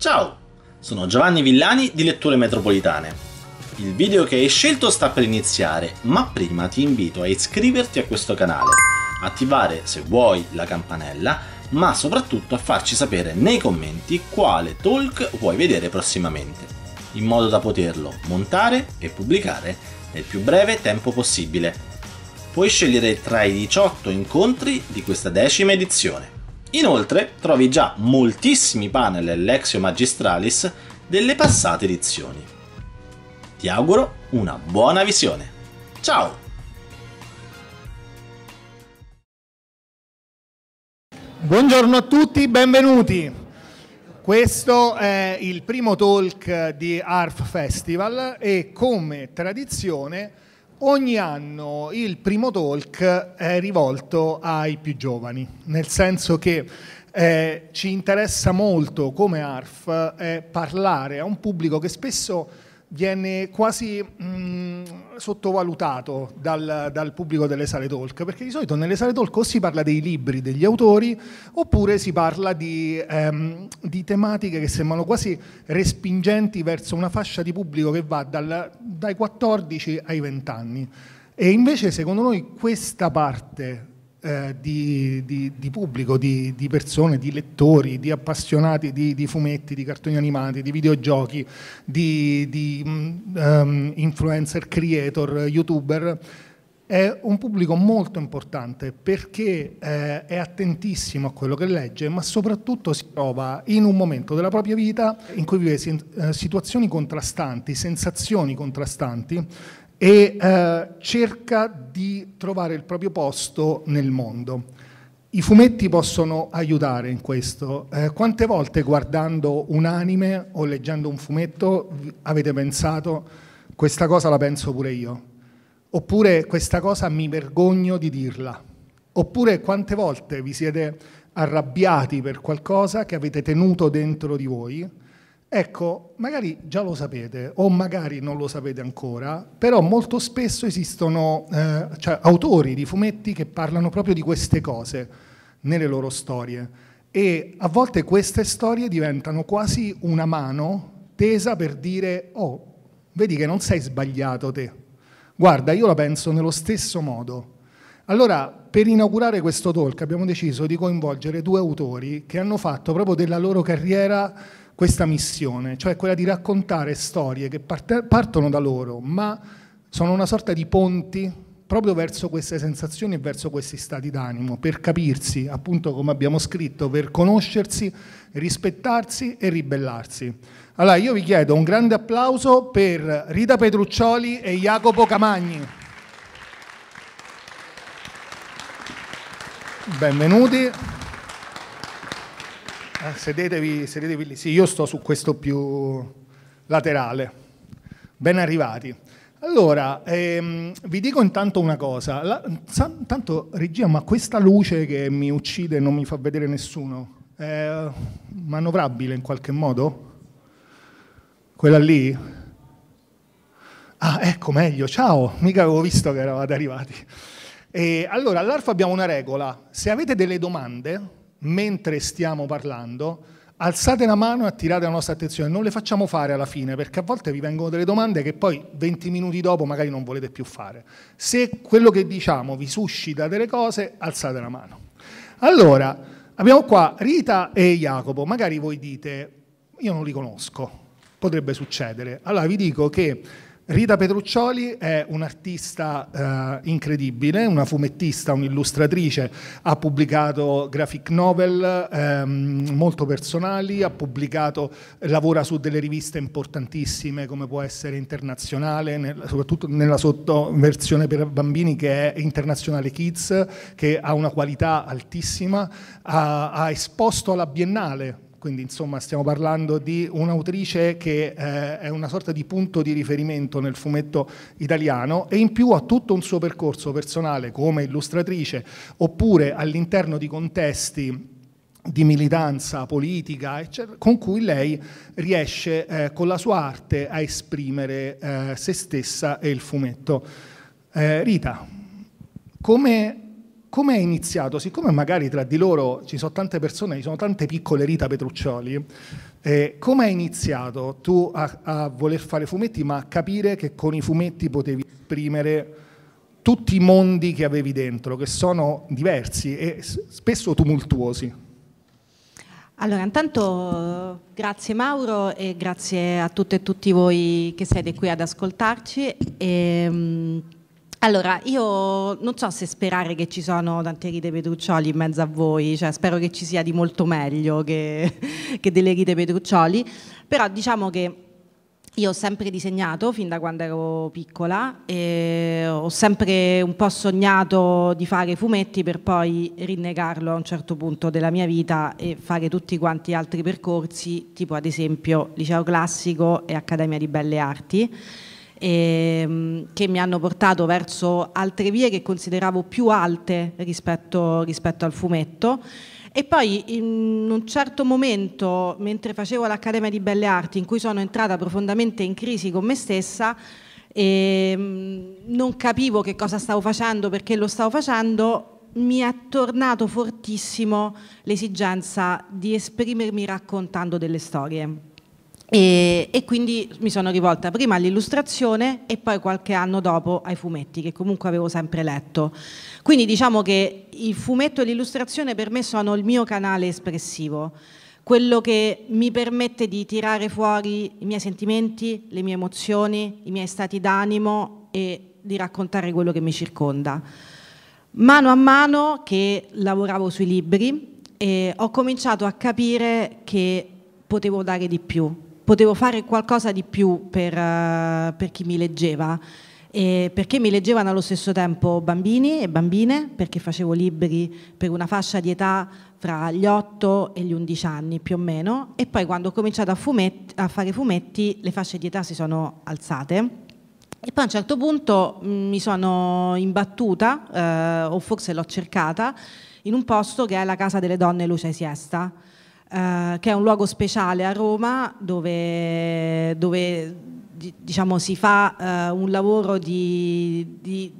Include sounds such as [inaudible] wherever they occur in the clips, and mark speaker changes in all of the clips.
Speaker 1: Ciao, sono Giovanni Villani di Letture Metropolitane. Il video che hai scelto sta per iniziare, ma prima ti invito a iscriverti a questo canale, attivare se vuoi la campanella, ma soprattutto a farci sapere nei commenti quale talk vuoi vedere prossimamente, in modo da poterlo montare e pubblicare nel più breve tempo possibile. Puoi scegliere tra i 18 incontri di questa decima edizione. Inoltre trovi già moltissimi panel Lexio Magistralis delle passate edizioni. Ti auguro una buona visione. Ciao! Buongiorno a tutti, benvenuti. Questo è il primo talk di ARF Festival e come tradizione Ogni anno il primo talk è rivolto ai più giovani, nel senso che eh, ci interessa molto come ARF eh, parlare a un pubblico che spesso viene quasi mh, mm, sottovalutato dal, dal, pubblico delle sale talk, perché di solito nelle sale talk o si parla dei libri, degli autori, oppure si parla di, ehm, di tematiche che sembrano quasi respingenti verso una fascia di pubblico che va dal, dai 14 ai 20 anni. E invece secondo noi questa parte eh, di, di, di, pubblico, di, di, persone, di lettori, di appassionati di, fumetti, di cartoni animati, di videogiochi, di, um, influencer, creator, youtuber. È un pubblico molto importante perché eh, è attentissimo a quello che legge, ma soprattutto si trova in un momento della propria vita in cui vive eh, situazioni contrastanti, sensazioni contrastanti e eh, cerca di trovare il proprio posto nel mondo. I fumetti possono aiutare in questo. Eh, quante volte guardando un anime o leggendo un fumetto avete pensato questa cosa la penso pure io? Oppure questa cosa mi vergogno di dirla? Oppure quante volte vi siete arrabbiati per qualcosa che avete tenuto dentro di voi? Ecco, magari già lo sapete o magari non lo sapete ancora, però molto spesso esistono eh, cioè, autori di fumetti che parlano proprio di queste cose nelle loro storie e a volte queste storie diventano quasi una mano tesa per dire oh, vedi che non sei sbagliato te, guarda io la penso nello stesso modo. Allora, per inaugurare questo talk abbiamo deciso di coinvolgere due autori che hanno fatto proprio della loro carriera questa missione, cioè quella di raccontare storie che partono da loro, ma sono una sorta di ponti proprio verso queste sensazioni e verso questi stati d'animo, per capirsi, appunto come abbiamo scritto, per conoscersi, rispettarsi e ribellarsi. Allora io vi chiedo un grande applauso per Rita Petruccioli e Jacopo Camagni. Benvenuti. Eh, sedetevi, sedetevi lì. Sì, io sto su questo più laterale. Ben arrivati. Allora, ehm, vi dico intanto una cosa. La, sa, tanto, regia, ma questa luce che mi uccide e non mi fa vedere nessuno è manovrabile in qualche modo? Quella lì? Ah, ecco, meglio. Ciao, mica avevo visto che eravate arrivati. E, allora, all'ARFA abbiamo una regola. Se avete delle domande, mentre stiamo parlando, alzate la mano e attirate la nostra attenzione, non le facciamo fare alla fine, perché a volte vi vengono delle domande che poi 20 minuti dopo magari non volete più fare. Se quello che diciamo vi suscita delle cose, alzate la mano. Allora, abbiamo qua Rita e Jacopo, magari voi dite, io non li conosco, potrebbe succedere. Allora vi dico che Rita Petruccioli è un'artista eh, incredibile, una fumettista, un'illustratrice, ha pubblicato graphic novel ehm, molto personali, ha pubblicato, lavora su delle riviste importantissime come può essere Internazionale, nel, soprattutto nella sottoversione per bambini che è Internazionale Kids, che ha una qualità altissima, ha, ha esposto alla Biennale quindi insomma stiamo parlando di un'autrice che eh, è una sorta di punto di riferimento nel fumetto italiano e in più ha tutto un suo percorso personale come illustratrice oppure all'interno di contesti di militanza politica, eccetera, con cui lei riesce eh, con la sua arte a esprimere eh, se stessa e il fumetto. Eh, Rita, come come è iniziato? Siccome magari tra di loro ci sono tante persone, ci sono tante piccole Rita Petruccioli, eh, come è iniziato tu a, a, voler fare fumetti, ma a capire che con i fumetti potevi esprimere tutti i mondi che avevi dentro, che sono diversi e spesso tumultuosi?
Speaker 2: Allora, intanto grazie Mauro e grazie a tutte e tutti voi che siete qui ad ascoltarci. E, ehm, allora, io non so se sperare che ci sono tante rite Petruccioli in mezzo a voi, cioè spero che ci sia di molto meglio che, [laughs] che delle rite Petruccioli, però diciamo che io ho sempre disegnato fin da quando ero piccola e ho sempre un po' sognato di fare fumetti per poi rinnegarlo a un certo punto della mia vita e fare tutti quanti altri percorsi, tipo ad esempio liceo classico e Accademia di Belle Arti ehm, che mi hanno portato verso altre vie che consideravo più alte rispetto, rispetto al fumetto. E poi in un certo momento, mentre facevo l'Accademia di Belle Arti, in cui sono entrata profondamente in crisi con me stessa, ehm, non capivo che cosa stavo facendo, perché lo stavo facendo, mi è tornato fortissimo l'esigenza di esprimermi raccontando delle storie. E, e, quindi mi sono rivolta prima all'illustrazione e poi qualche anno dopo ai fumetti che comunque avevo sempre letto. Quindi diciamo che il fumetto e l'illustrazione per me sono il mio canale espressivo, quello che mi permette di tirare fuori i miei sentimenti, le mie emozioni, i miei stati d'animo e di raccontare quello che mi circonda. Mano a mano che lavoravo sui libri eh, ho cominciato a capire che potevo dare di più, potevo fare qualcosa di più per, uh, per chi mi leggeva. E perché mi leggevano allo stesso tempo bambini e bambine, perché facevo libri per una fascia di età fra gli 8 e gli 11 anni più o meno, e poi quando ho cominciato a, fumetti, a fare fumetti le fasce di età si sono alzate. E poi a un certo punto mm, mi sono imbattuta, eh, o forse l'ho cercata, in un posto che è la Casa delle Donne Lucia e Siesta eh, che è un luogo speciale a Roma dove, dove diciamo, si fa eh, un lavoro di, di,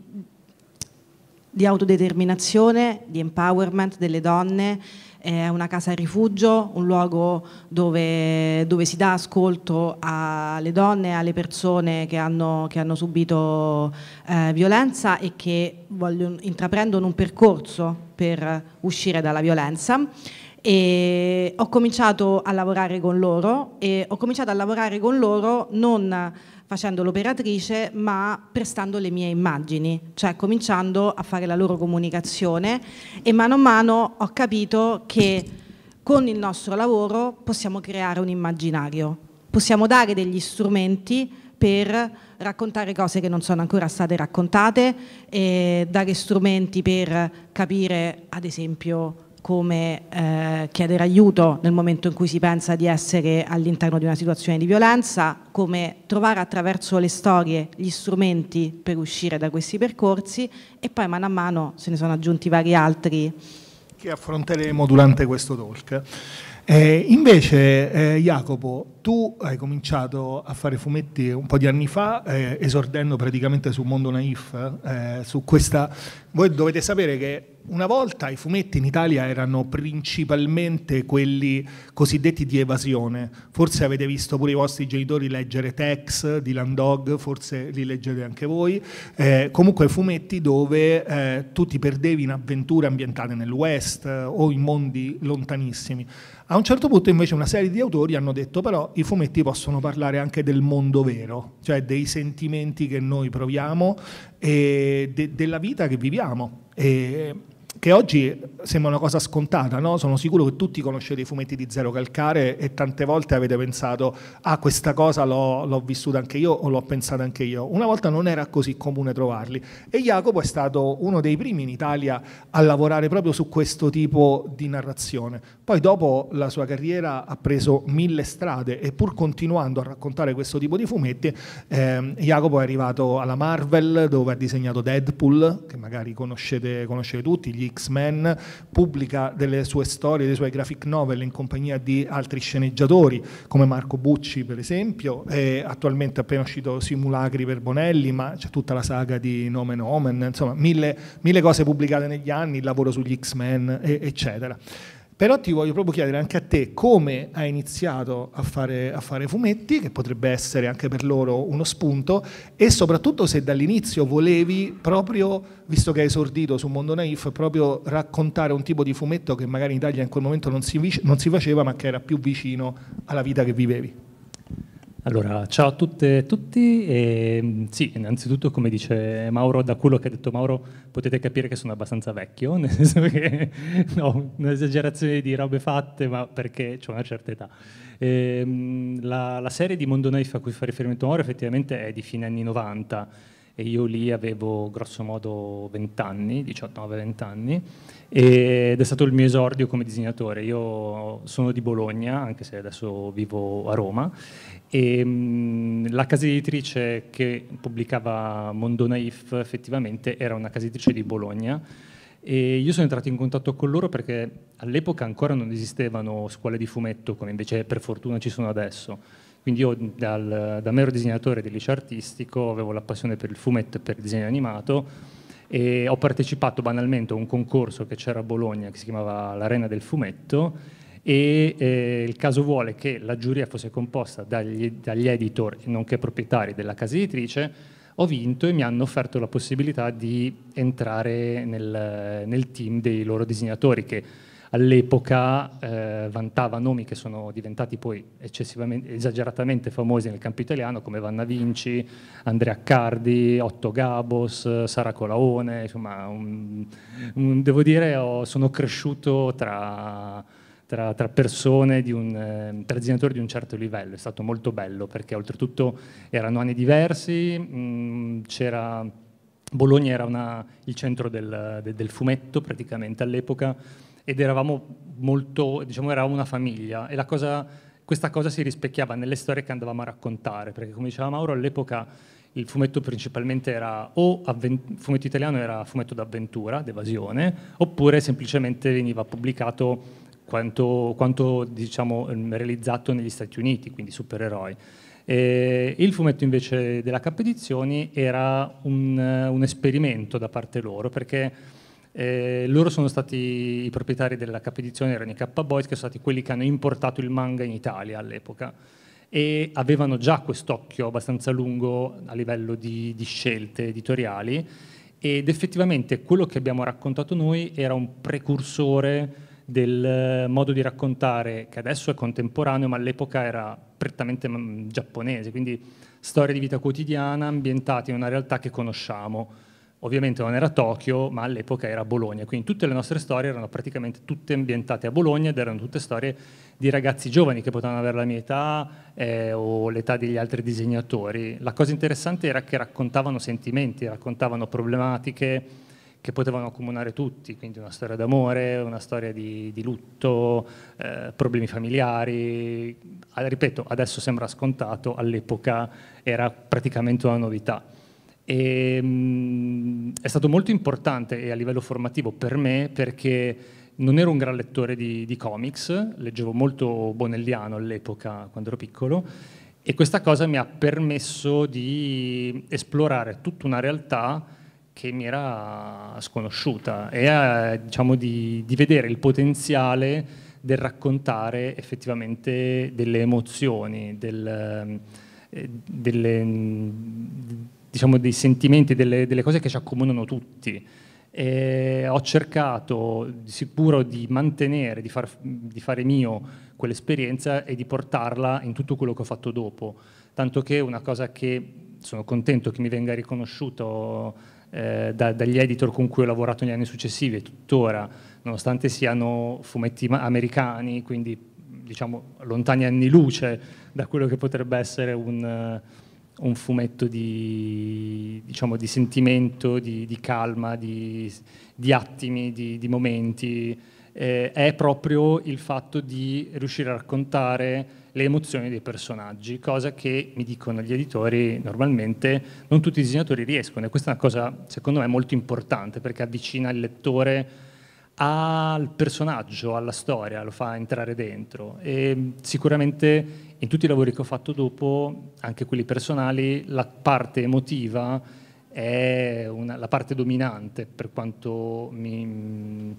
Speaker 2: di autodeterminazione, di empowerment delle donne è una casa rifugio, un luogo dove, dove, si dà ascolto alle donne, alle persone che hanno, che hanno subito eh, violenza e che vogliono, intraprendono un percorso per uscire dalla violenza. E ho cominciato a lavorare con loro e ho cominciato a lavorare con loro non facendo l'operatrice ma prestando le mie immagini, cioè cominciando a fare la loro comunicazione e mano a mano ho capito che con il nostro lavoro possiamo creare un immaginario, possiamo dare degli strumenti per raccontare cose che non sono ancora state raccontate, dare strumenti per capire ad esempio come eh, chiedere aiuto nel momento in cui si pensa di essere all'interno di una situazione di violenza, come trovare attraverso le storie gli strumenti per uscire da questi percorsi e poi mano a mano se ne sono aggiunti vari altri. Che affronteremo
Speaker 1: durante questo talk. Eh, invece eh, Jacopo, tu hai cominciato a fare fumetti un po' di anni fa, eh, esordendo praticamente su Mondo Naif, eh, su questa... Voi dovete sapere che una volta i fumetti in Italia erano principalmente quelli cosiddetti di evasione. Forse avete visto pure i vostri genitori leggere Tex di Dog, forse li leggete anche voi. Eh, comunque fumetti dove eh, tu ti perdevi in avventure ambientate nel West eh, o in mondi lontanissimi. A un certo punto invece una serie di autori hanno detto però i fumetti possono parlare anche del mondo vero, cioè dei sentimenti che noi proviamo e de della vita che viviamo. E che oggi sembra una cosa scontata, no? sono sicuro che tutti conoscete i fumetti di Zero Calcare e tante volte avete pensato, ah questa cosa l'ho, vissuta anche io o l'ho pensata anche io. Una volta non era così comune trovarli e Jacopo è stato uno dei primi in Italia a lavorare proprio su questo tipo di narrazione. Poi dopo la sua carriera ha preso mille strade e pur continuando a raccontare questo tipo di fumetti, eh, Jacopo è arrivato alla Marvel dove ha disegnato Deadpool, che magari conoscete, conoscete tutti, gli X-Men, pubblica delle sue storie, dei suoi graphic novel in compagnia di altri sceneggiatori come Marco Bucci per esempio, e attualmente è appena uscito Simulacri per Bonelli, ma c'è tutta la saga di Nomen Omen, insomma mille, mille cose pubblicate negli anni, il lavoro sugli X-Men, eccetera. Però ti voglio proprio chiedere anche a te come hai iniziato a fare, a fare fumetti, che potrebbe essere anche per loro uno spunto, e soprattutto se dall'inizio volevi proprio, visto che hai esordito su Mondo Naif, proprio raccontare un tipo di fumetto che magari in Italia in quel momento non si, non si faceva, ma che era più vicino alla vita
Speaker 3: che vivevi. Allora, ciao a tutte e tutti. E, ehm, sì, innanzitutto, come dice Mauro, da quello che ha detto Mauro potete capire che sono abbastanza vecchio, [laughs] nel senso che ho no, un'esagerazione di robe fatte, ma perché ho una certa età. E, ehm, la, la, serie di Mondo Knife a cui fa riferimento Mauro effettivamente è di fine anni 90 e io lì avevo grossomodo 20 anni, 19-20 anni ed è stato il mio esordio come disegnatore. Io sono di Bologna, anche se adesso vivo a Roma, e la casa editrice che pubblicava Mondo Naif effettivamente era una casa editrice di Bologna e io sono entrato in contatto con loro perché all'epoca ancora non esistevano scuole di fumetto come invece per fortuna ci sono adesso quindi io dal, da mero disegnatore del liceo artistico avevo la passione per il fumetto e per il disegno animato e ho partecipato banalmente a un concorso che c'era a Bologna che si chiamava l'Arena del Fumetto e eh, il caso vuole che la giuria fosse composta dagli, dagli editor nonché proprietari della casa editrice ho vinto e mi hanno offerto la possibilità di entrare nel, nel team dei loro disegnatori che all'epoca eh, vantava nomi che sono diventati poi esageratamente famosi nel campo italiano come Vanna Vinci, Andrea Cardi, Otto Gabos, Sara Colaone, insomma un, un, devo dire ho, sono cresciuto tra, tra, tra persone, di un, eh, tra disegnatori di un certo livello, è stato molto bello perché oltretutto erano anni diversi, mh, mm, c'era... Bologna era una, il centro del, del, del fumetto praticamente all'epoca, ed eravamo molto, diciamo, eravamo una famiglia e la cosa, questa cosa si rispecchiava nelle storie che andavamo a raccontare, perché come diceva Mauro all'epoca il fumetto principalmente era o fumetto italiano era fumetto d'avventura, d'evasione, oppure semplicemente veniva pubblicato quanto, quanto diciamo, realizzato negli Stati Uniti, quindi supereroi. E il fumetto invece della Cappedizioni era un, un esperimento da parte loro, perché eh, loro sono stati i proprietari della Capedizione, erano i K-Boys, che sono stati quelli che hanno importato il manga in Italia all'epoca e avevano già quest'occhio abbastanza lungo a livello di, di scelte editoriali ed effettivamente quello che abbiamo raccontato noi era un precursore del eh, modo di raccontare che adesso è contemporaneo ma all'epoca era prettamente mm, giapponese, quindi storie di vita quotidiana ambientate in una realtà che conosciamo. Ovviamente non era Tokyo, ma all'epoca era Bologna, quindi tutte le nostre storie erano praticamente tutte ambientate a Bologna ed erano tutte storie di ragazzi giovani che potevano avere la mia età eh, o l'età degli altri disegnatori. La cosa interessante era che raccontavano sentimenti, raccontavano problematiche che potevano accomunare tutti, quindi una storia d'amore, una storia di, di lutto, eh, problemi familiari. Ah, ripeto, adesso sembra scontato, all'epoca era praticamente una novità. E, ehm, mh, è stato molto importante e a livello formativo per me perché non ero un gran lettore di, di comics, leggevo molto Bonelliano all'epoca quando ero piccolo e questa cosa mi ha permesso di esplorare tutta una realtà che mi era sconosciuta e eh, diciamo, di, di vedere il potenziale del raccontare effettivamente delle emozioni, del, eh, delle, mm, diciamo, dei sentimenti, delle, delle, cose che ci accomunano tutti. E ho cercato di sicuro di mantenere, di, far, di fare mio quell'esperienza e di portarla in tutto quello che ho fatto dopo. Tanto che una cosa che sono contento che mi venga riconosciuto eh, da, dagli editor con cui ho lavorato negli anni successivi e tuttora, nonostante siano fumetti americani, quindi diciamo lontani anni luce da quello che potrebbe essere un, un fumetto di, diciamo, di sentimento, di, di calma, di, di, attimi, di, momenti, eh, è proprio il fatto di riuscire a raccontare le emozioni dei personaggi, cosa che mi dicono gli editori normalmente non tutti i disegnatori riescono e questa è una cosa secondo me molto importante perché avvicina il lettore al personaggio, alla storia, lo fa entrare dentro e sicuramente in tutti i lavori che ho fatto dopo, anche quelli personali, la parte emotiva è una, la parte dominante per, mi,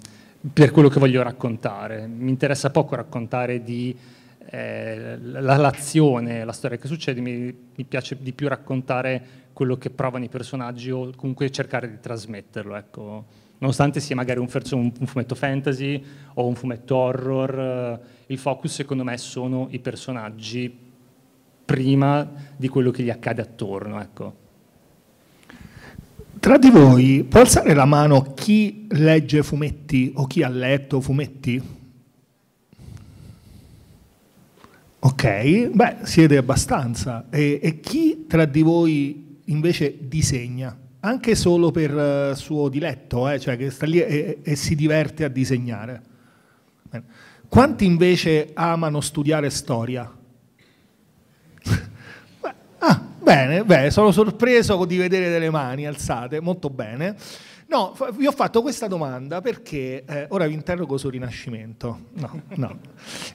Speaker 3: per quello che voglio raccontare. Mi interessa poco raccontare di eh, l'azione, la storia che succede, mi, mi, piace di più raccontare quello che provano i personaggi o comunque cercare di trasmetterlo. Ecco nonostante sia magari un, un fumetto fantasy o un fumetto horror, eh, il focus secondo me sono i personaggi prima di quello che gli accade attorno. Ecco.
Speaker 1: Tra di voi può alzare la mano chi legge fumetti o chi ha letto fumetti? Ok, beh, siete abbastanza. E, e chi tra di voi invece disegna? anche solo per eh, suo diletto, eh, cioè che sta lì e, e si diverte a disegnare. Bene. Quanti invece amano studiare storia? [laughs] ah, bene, beh, sono sorpreso di vedere delle mani alzate, molto bene. No, vi ho fatto questa domanda perché eh, ora vi interrogo sul Rinascimento, no, no.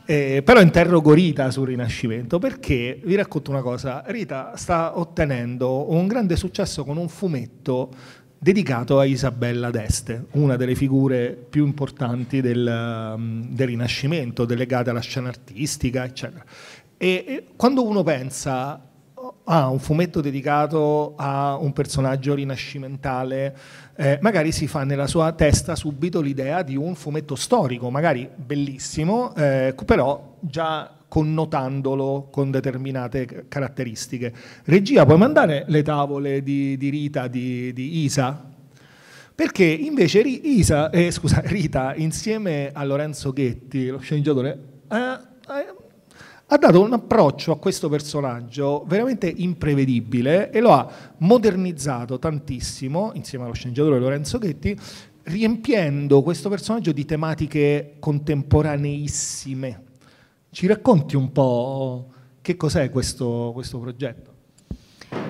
Speaker 1: Eh, però interrogo Rita sul Rinascimento perché vi racconto una cosa, Rita sta ottenendo un grande successo con un fumetto dedicato a Isabella d'Este, una delle figure più importanti del, mm, del Rinascimento, delegata alla scena artistica, eccetera. E, e quando uno pensa Ah, un fumetto dedicato a un personaggio rinascimentale, eh, magari si fa nella sua testa subito l'idea di un fumetto storico, magari bellissimo, eh, però già connotandolo con determinate caratteristiche. Regia, puoi mandare le tavole di, di Rita, di, di Isa, perché invece Isa, eh, scusa, Rita insieme a Lorenzo Ghetti, lo sceneggiatore, eh, eh, ha dato un approccio a questo personaggio veramente imprevedibile e lo ha modernizzato tantissimo, insieme allo sceneggiatore Lorenzo Ghetti, riempiendo questo personaggio di tematiche contemporaneissime. Ci racconti un po' che cos'è questo, questo progetto?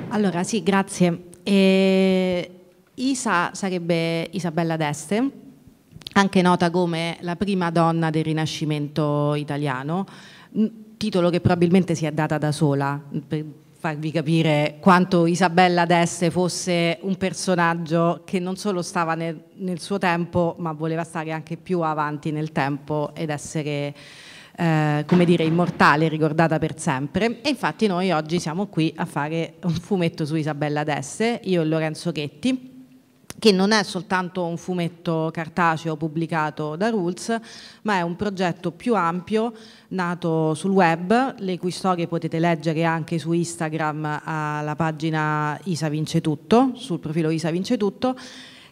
Speaker 2: Allora, sì, grazie. E... Isa sarebbe Isabella d'Este, anche nota come la prima donna del Rinascimento italiano titolo che probabilmente si è data da sola, per farvi capire quanto Isabella d'Este fosse un personaggio che non solo stava nel, nel, suo tempo, ma voleva stare anche più avanti nel tempo ed essere... Eh, come dire, immortale, ricordata per sempre. E infatti noi oggi siamo qui a fare un fumetto su Isabella d'Este, io e Lorenzo Chetti, che non è soltanto un fumetto cartaceo pubblicato da Rules, ma è un progetto più ampio nato sul web, le cui storie potete leggere anche su Instagram alla pagina Isa Vince Tutto, sul profilo Isa Vince Tutto,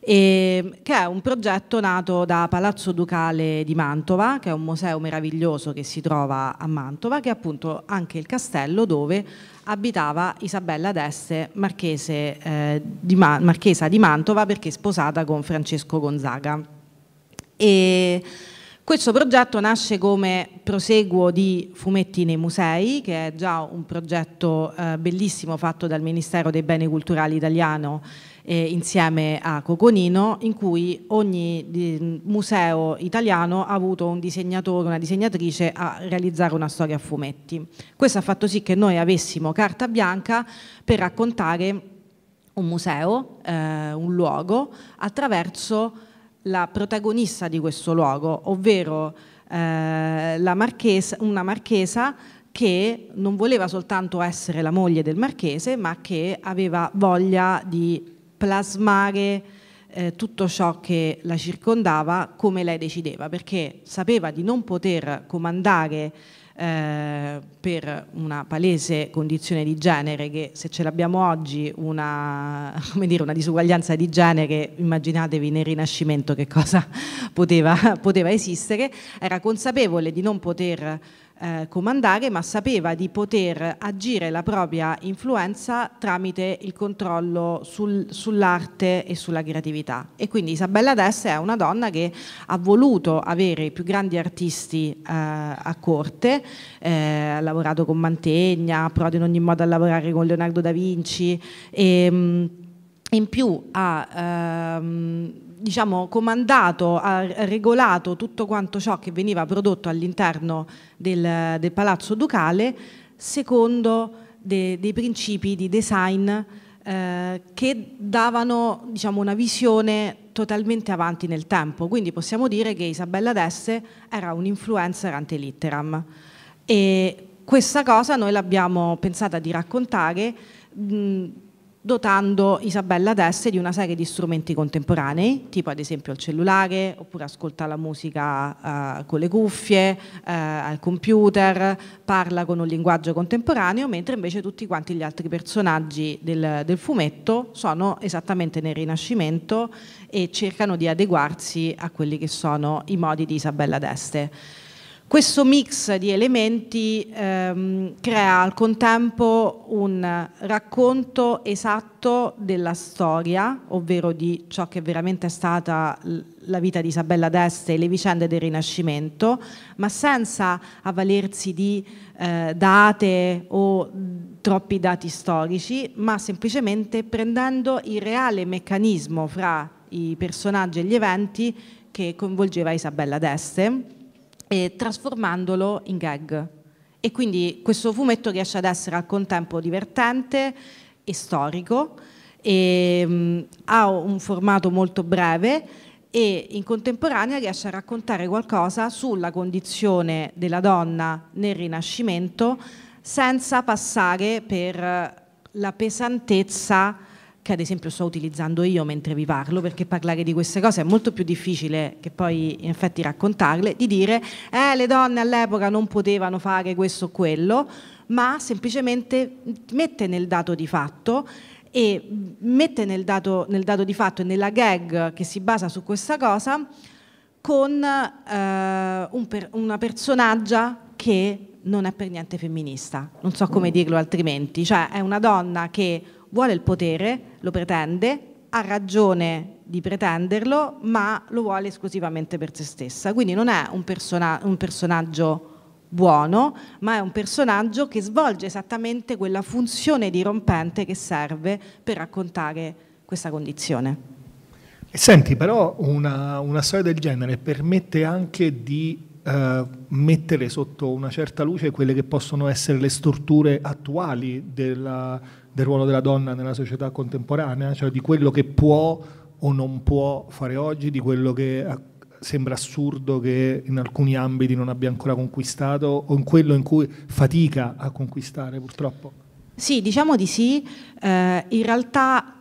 Speaker 2: e, ehm, che è un progetto nato da Palazzo Ducale di Mantova, che è un museo meraviglioso che si trova a Mantova, che è appunto anche il castello dove abitava Isabella d'Este, marchese, eh, di marchesa di Mantova, perché sposata con Francesco Gonzaga. E, questo progetto nasce come proseguo di Fumetti nei Musei, che è già un progetto eh, bellissimo fatto dal Ministero dei Beni Culturali italiano eh, insieme a Coconino, in cui ogni museo italiano ha avuto un disegnatore, una disegnatrice a realizzare una storia a fumetti. Questo ha fatto sì che noi avessimo carta bianca per raccontare un museo, eh, un luogo, attraverso la protagonista di questo luogo, ovvero eh, marchesa, una marchesa che non voleva soltanto essere la moglie del marchese, ma che aveva voglia di plasmare eh, tutto ciò che la circondava come lei decideva, perché sapeva di non poter comandare eh, per una palese condizione di genere che se ce l'abbiamo oggi una, [laughs] dire, una, disuguaglianza di genere immaginatevi nel rinascimento che cosa [laughs] poteva, poteva esistere era consapevole di non poter eh, comandare, ma sapeva di poter agire la propria influenza tramite il controllo sul, sull'arte e sulla creatività. E quindi Isabella Dessa è una donna che ha voluto avere i più grandi artisti eh, a corte, eh, ha lavorato con Mantegna, ha provato in ogni modo a lavorare con Leonardo da Vinci e, mh, mm, in più ha ehm, diciamo, comandato, ha regolato tutto quanto ciò che veniva prodotto all'interno del, del, Palazzo Ducale secondo de, dei principi di design eh, che davano diciamo, una visione totalmente avanti nel tempo. Quindi possiamo dire che Isabella d'Este era un influencer ante litteram. E questa cosa noi l'abbiamo pensata di raccontare. Mh, dotando Isabella Tesse di una serie di strumenti contemporanei, tipo ad esempio il cellulare, oppure ascolta la musica eh, con le cuffie, eh, al computer, parla con un linguaggio contemporaneo, mentre invece tutti quanti gli altri personaggi del, del fumetto sono esattamente nel Rinascimento e cercano di adeguarsi a quelli che sono i modi di Isabella d'Este. Questo mix di elementi ehm, crea al contempo un racconto esatto della storia, ovvero di ciò che veramente è stata la vita di Isabella d'Este e le vicende del Rinascimento, ma senza avvalersi di eh, date o troppi dati storici, ma semplicemente prendendo il reale meccanismo fra i personaggi e gli eventi che coinvolgeva Isabella d'Este e trasformandolo in gag. E quindi questo fumetto riesce ad essere al contempo divertente e storico, e, mh, mm, ha un formato molto breve e in contemporanea riesce a raccontare qualcosa sulla condizione della donna nel Rinascimento senza passare per la pesantezza che ad esempio sto utilizzando io mentre vi parlo, perché parlare di queste cose è molto più difficile che poi in effetti raccontarle, di dire eh le donne all'epoca non potevano fare questo o quello, ma semplicemente mette nel dato di fatto e mette nel dato, nel dato di fatto e nella gag che si basa su questa cosa con eh, un per, una personaggia che non è per niente femminista, non so come mm. dirlo altrimenti, cioè è una donna che vuole il potere, lo pretende, ha ragione di pretenderlo, ma lo vuole esclusivamente per se stessa. Quindi non è un, persona un personaggio buono, ma è un personaggio che svolge esattamente quella funzione dirompente che serve per raccontare questa condizione.
Speaker 1: Senti, però una, una storia del genere permette anche di eh, mettere sotto una certa luce quelle che possono essere le strutture attuali della, del ruolo della donna nella società contemporanea, cioè di quello che può o non può fare oggi, di quello che ah, sembra assurdo che in alcuni ambiti non abbia ancora conquistato o in quello in cui fatica a conquistare
Speaker 2: purtroppo? Sì, diciamo di sì. Eh, in realtà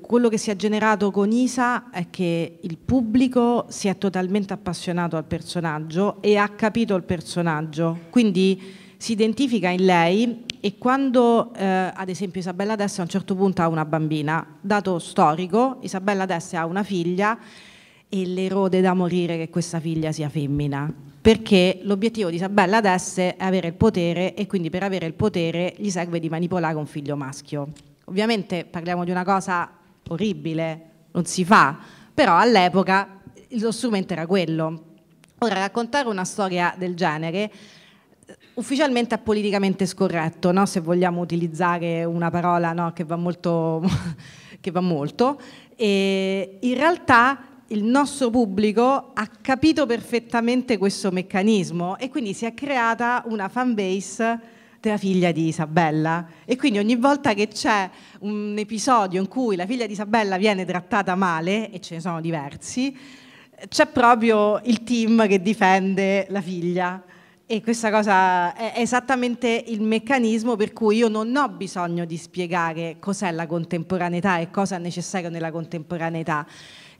Speaker 2: quello che si è generato con Isa è che il pubblico si è totalmente appassionato al personaggio e ha capito il personaggio, quindi si identifica in lei e quando eh, ad esempio Isabella D'Este a un certo punto ha una bambina, dato storico, Isabella D'Este ha una figlia e l'erode da morire che questa figlia sia femmina, perché l'obiettivo di Isabella D'Este è avere il potere e quindi per avere il potere gli serve di manipolare un figlio maschio. Ovviamente parliamo di una cosa orribile, non si fa, però all'epoca lo strumento era quello. Ora raccontare una storia del genere ufficialmente è politicamente scorretto, no? se vogliamo utilizzare una parola no? che va molto, [laughs] che va molto. in realtà il nostro pubblico ha capito perfettamente questo meccanismo e quindi si è creata una fan base della figlia di Isabella e quindi ogni volta che c'è un episodio in cui la figlia di Isabella viene trattata male e ce ne sono diversi c'è proprio il team che difende la figlia e questa cosa è esattamente il meccanismo per cui io non ho bisogno di spiegare cos'è la contemporaneità e cosa è necessario nella contemporaneità.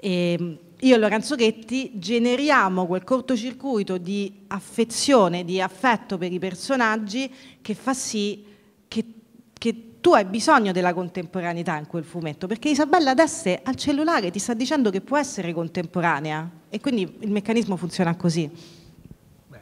Speaker 2: E ehm, io e Lorenzo Ghetti generiamo quel cortocircuito di affezione, di affetto per i personaggi che fa sì che, che tu hai bisogno della contemporaneità in quel fumetto, perché Isabella d'Este al cellulare ti sta dicendo che può essere contemporanea e quindi il meccanismo funziona così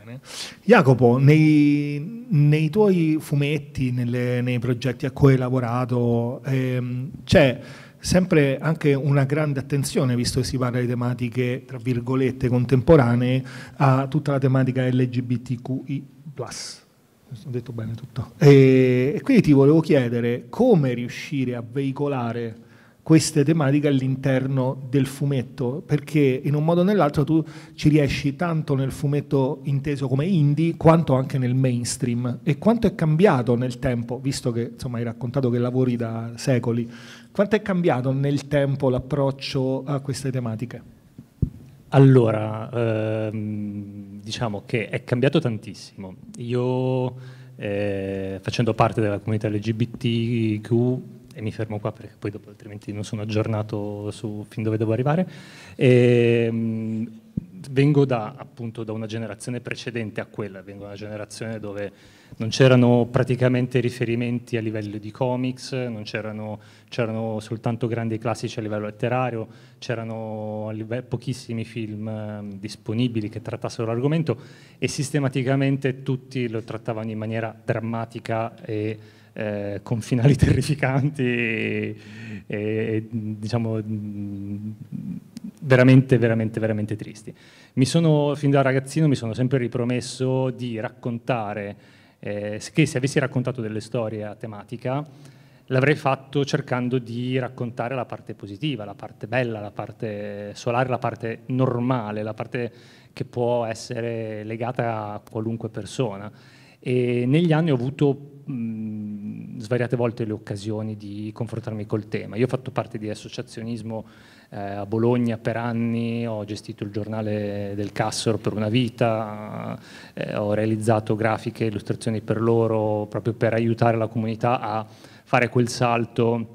Speaker 2: bene.
Speaker 1: Jacopo, nei, nei tuoi fumetti, nelle, nei progetti a cui hai lavorato, ehm, c'è sempre anche una grande attenzione, visto che si parla di tematiche, tra virgolette, contemporanee, a tutta la tematica LGBTQI. Ho detto bene tutto. E, e quindi ti volevo chiedere come riuscire a veicolare queste tematiche all'interno del fumetto, perché in un modo o nell'altro tu ci riesci tanto nel fumetto inteso come indie quanto anche nel mainstream e quanto è cambiato nel tempo, visto che insomma, hai raccontato che lavori da secoli, quanto è cambiato nel tempo l'approccio a queste tematiche?
Speaker 3: Allora, ehm, diciamo che è cambiato tantissimo. Io eh, facendo parte della comunità LGBTQ e mi fermo qua perché poi dopo altrimenti non sono aggiornato su fin dove devo arrivare. E, ehm, mh, vengo da, appunto, da una generazione precedente a quella, vengo da una generazione dove non c'erano praticamente riferimenti a livello di comics, c'erano, c'erano, soltanto grandi classici a livello letterario, c'erano pochissimi film ehm, disponibili che trattassero l'argomento e sistematicamente tutti lo trattavano in maniera drammatica e eh, con finali [laughs] terrificanti e, e, diciamo mm, veramente veramente veramente tristi. Mi sono fin da ragazzino mi sono sempre ripromesso di raccontare eh, che se avessi raccontato delle storie a tematica l'avrei fatto cercando di raccontare la parte positiva, la parte bella, la parte solare, la parte normale, la parte che può essere legata a qualunque persona e negli anni ho avuto mh, mhmm, svariate volte le occasioni di confrontarmi col tema. Io ho fatto parte di associazionismo eh, a Bologna per anni, ho gestito il giornale del Cassor per una vita, eh, ho realizzato grafiche e illustrazioni per loro proprio per aiutare la comunità a fare quel salto,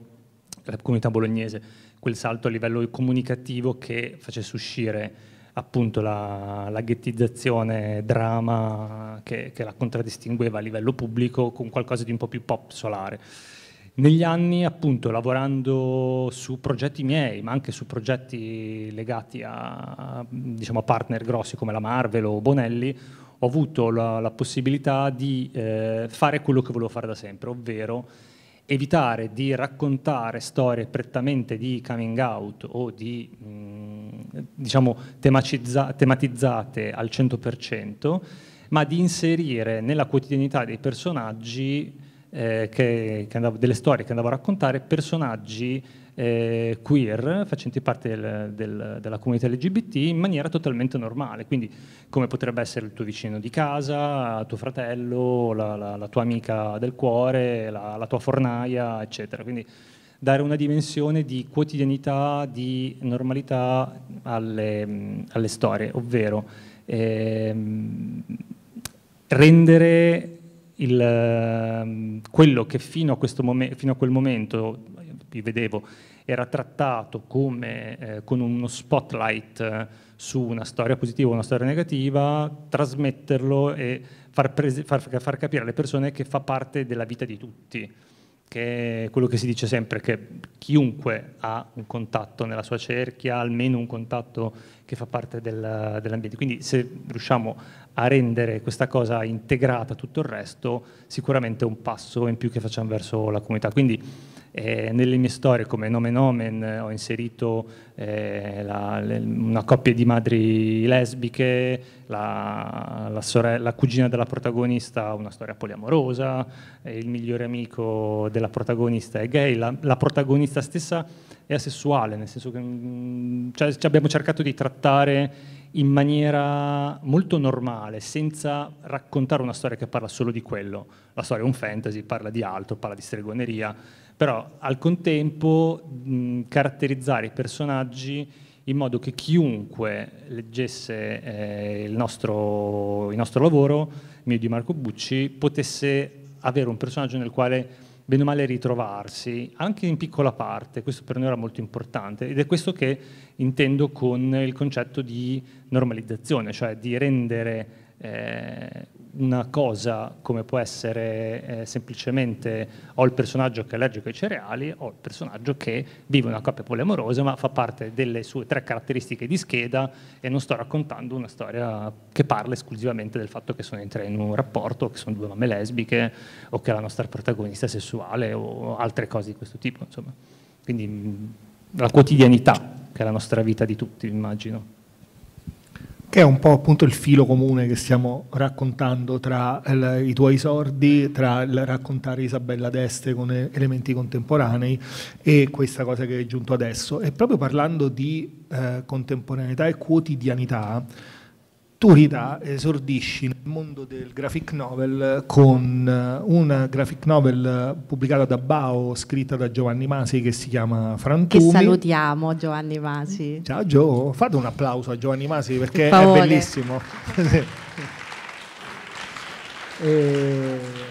Speaker 3: la comunità bolognese, quel salto a livello comunicativo che facesse uscire appunto la, la ghettizzazione drama che, che, la contraddistingueva a livello pubblico con qualcosa di un po' più pop solare. Negli anni, appunto, lavorando su progetti miei, ma anche su progetti legati a, diciamo, a partner grossi come la Marvel o Bonelli, ho avuto la, la possibilità di eh, fare quello che volevo fare da sempre, ovvero evitare di raccontare storie prettamente di coming out o di mh, mm, diciamo, tematizzate al 100%, ma di inserire nella quotidianità dei personaggi, eh, che, che andavo, delle storie che andavo a raccontare, personaggi eh, queer facenti parte del, del, della comunità LGBT in maniera totalmente normale, quindi come potrebbe essere il tuo vicino di casa, tuo fratello, la, la, la tua amica del cuore, la, la tua fornaia, eccetera. Quindi dare una dimensione di quotidianità, di normalità alle, mm, alle storie, ovvero ehm, rendere il, mm, quello che fino a, momen, fino a, quel momento eh, vi vedevo era trattato come, eh, con uno spotlight eh, su una storia positiva o una storia negativa, trasmetterlo e far, far, far capire alle persone che fa parte della vita di tutti che è quello che si dice sempre, che chiunque ha un contatto nella sua cerchia, almeno un contatto che fa parte del, dell'ambiente. Quindi se riusciamo a rendere questa cosa integrata a tutto il resto, sicuramente è un passo in più che facciamo verso la comunità. Quindi eh, nelle mie storie come nome Nomen eh, ho inserito eh, la, le, una coppia di madri lesbiche, la, la, sorella, la, cugina della protagonista ha una storia poliamorosa, eh, il migliore amico della protagonista è gay, la, protagonista stessa è asessuale, nel senso che mh, mm, cioè, abbiamo cercato di trattare in maniera molto normale, senza raccontare una storia che parla solo di quello. La storia è un fantasy, parla di altro, parla di stregoneria però al contempo mh, caratterizzare i personaggi in modo che chiunque leggesse eh, il, nostro, il, nostro, lavoro, mio di Marco Bucci, potesse avere un personaggio nel quale bene o male ritrovarsi, anche in piccola parte, questo per noi era molto importante ed è questo che intendo con il concetto di normalizzazione, cioè di rendere eh, una cosa come può essere eh, semplicemente ho il personaggio che è allergico ai cereali, o il personaggio che vive una coppia poliamorosa ma fa parte delle sue tre caratteristiche di scheda e non sto raccontando una storia che parla esclusivamente del fatto che sono entrati in un rapporto, che sono due mamme lesbiche o che è la nostra protagonista sessuale o altre cose di questo tipo. Insomma. Quindi mm, la quotidianità che è la nostra vita di tutti, immagino che è un po' appunto il
Speaker 1: filo comune che stiamo raccontando tra il, i tuoi sordi, tra il raccontare Isabella d'Este con elementi contemporanei e questa cosa che è giunto adesso. E proprio parlando di eh, contemporaneità e quotidianità, maturità esordisci nel mondo del graphic novel con eh, una graphic novel eh, pubblicata da Bao, scritta da Giovanni Masi che si chiama Frantumi. Che salutiamo
Speaker 2: Giovanni Masi. Ciao Gio,
Speaker 1: fate un applauso a Giovanni Masi perché è bellissimo. [laughs] [laughs] e...